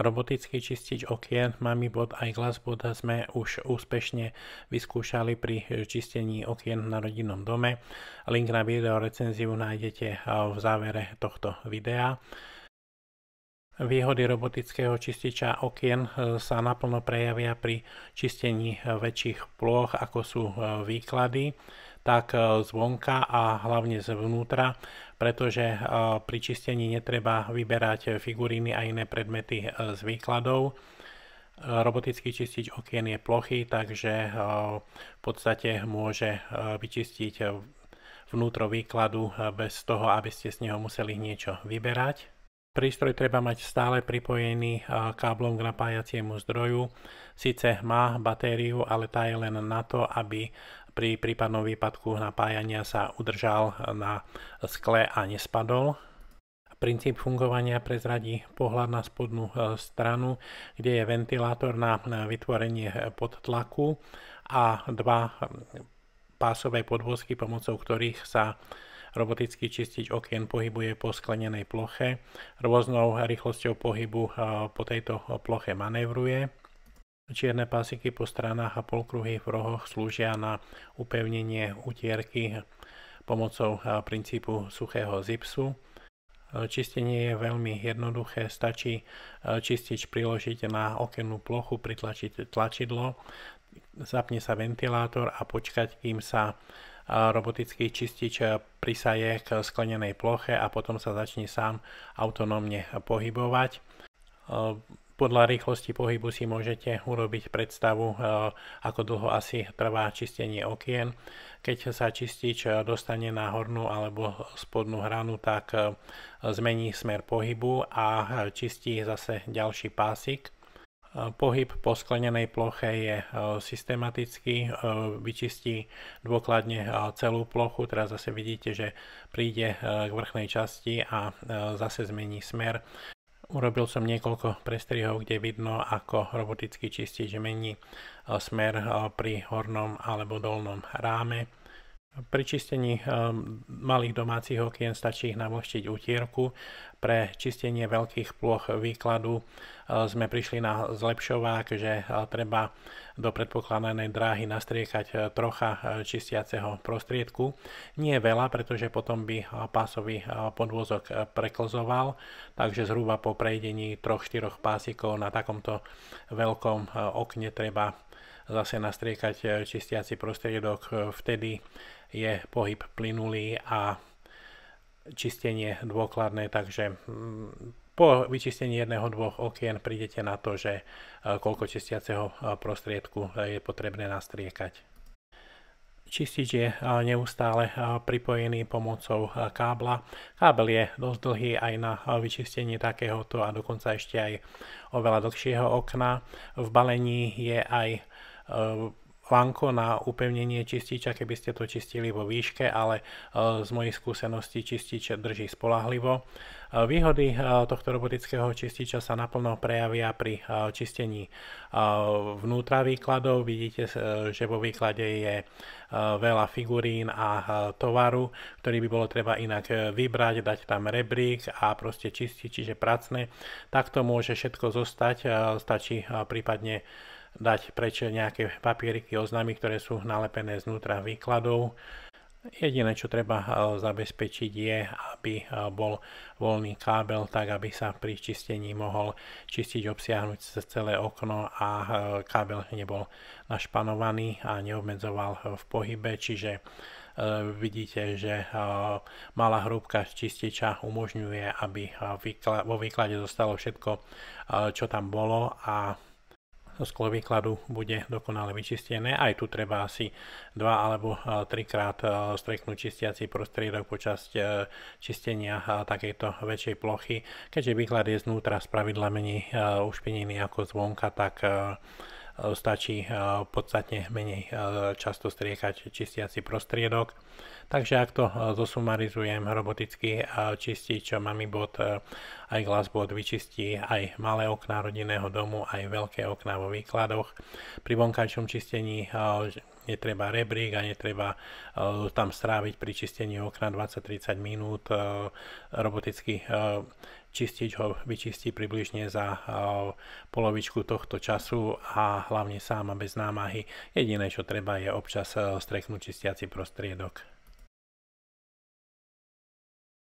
Robotický čistič okien Mami bod aj Glassbot sme už úspešne vyskúšali pri čistení okien na rodinnom dome. Link na video recenziu nájdete v závere tohto videa. Výhody robotického čističa okien sa naplno prejavia pri čistení väčších plôch, ako sú výklady tak e, zvonka a hlavne zvnútra, pretože e, pri čistení netreba vyberať figuríny a iné predmety e, z výkladov. Robotický čistič okien je plochý, takže v podstate môže vyčistiť vnútro výkladu bez toho, aby ste z neho museli niečo vyberať. Prístroj treba mať stále pripojený káblom k napájaciemu zdroju. Sice má batériu, ale tá je len na to, aby pri prípadnom výpadku napájania sa udržal na skle a nespadol. Princíp fungovania prezradí pohľad na spodnú e, stranu, kde je ventilátor na vytvorenie e, podtlaku a dva pásové podvozky, pomocou ktorých sa robotický čistič okien pohybuje po sklenenej ploche. Rôznou rýchlosťou pohybu e, po tejto ploche manévruje. Čierne pásiky po stranách a polkruhy v rohoch slúžia na upevnenie utierky pomocou eh, princípu suchého zipsu. Eh, čistenie je veľmi jednoduché, stačí eh, čistič priložiť na okennú plochu, pritlačiť tlačidlo, zapne sa ventilátor a počkať, kým sa robotický čistič prisaje k sklenenej ploche a potom sa začne sám autonómne pohybovať. Podľa rýchlosti pohybu si môžete urobiť predstavu, eh, ako dlho asi trvá čistenie okien. Keď sa čistič eh, dostane na hornú alebo spodnú hranu, tak eh, zmení smer pohybu a čistí zase ďalší pásik. Pohyb po sklenenej ploche je systematický, vyčistí dôkladne celú plochu, teraz zase vidíte, že príde k vrchnej časti a zase zmení smer. Urobil som niekoľko prestrihov, kde vidno, ako robotický čistič mení e, smer e, pri hornom alebo dolnom ráme. Pri čistení eh, malých domácich okien stačí ich navlhčiť utierku. Pre čistenie veľkých ploch výkladu eh, sme prišli na zlepšovák, že eh, treba do predpokladanej dráhy nastriekať trocha čistiaceho prostriedku. Nie veľa, pretože potom by pásový podvozok preklzoval, takže zhruba po prejdení 3-4 pásikov na takomto veľkom okne treba zase nastriekať e, čistiaci prostriedok, e, vtedy je pohyb plynulý a čistenie dôkladné, takže mm, po vyčistení jedného, dvoch okien prídete na to, že e, koľko čistiaceho prostriedku je potrebné nastriekať. Čistič je neustále pripojený pomocou kábla. Kábel je dosť dlhý aj na vyčistenie takéhoto a dokonca ešte aj oveľa dlhšieho okna. V balení je aj lanko ehm, na upevnenie čističa, keby ste to čistili vo výške, ale ehm, z mojich skúseností čistič drží spolahlivo. Ehm, výhody tohto robotického čističa sa naplno prejavia pri čistení vnútra výkladov. Vidíte, že vo výklade je veľa figurín a tovaru, ktorý by bolo treba inak vybrať, dať tam rebrík a proste čistiť, čiže pracné. Takto môže všetko zostať, stačí prípadne dať preč nejaké papieriky, oznámy, ktoré sú nalepené znútra výkladov. Jediné, čo treba eh, zabezpečiť je, aby eh, bol voľný kábel, tak aby sa pri čistení mohol čistiť obsiahnuť celé okno a eh, kábel nebol našpanovaný a neobmedzoval v pohybe, čiže vidíte, že malá hrúbka čističa umožňuje, aby vo výklade zostalo všetko, čo tam bolo a sklo výkladu bude dokonale vyčistené. Aj tu treba asi 2 alebo 3 e, krát e, streknúť čistiaci prostriedok počas e, čistenia takejto väčšej plochy. Keďže výklad je znútra spravidla menej ušpinený ako zvonka, tak E, stačí e, podstatne menej e, často striekať čistiaci prostriedok. Takže ak to zosumarizujem, čo čistič bod, aj glasbot vyčistí aj malé okná rodinného domu, aj veľké okná vo výkladoch. Pri vonkajšom čistení netreba rebrík a netreba e, tam stráviť pri čistení okna 20-30 minút. E, roboticky e, čistiť ho vyčistí približne za polovičku tohto času a hlavne sám a bez námahy. Jediné, čo treba je občas streknúť čistiaci prostriedok.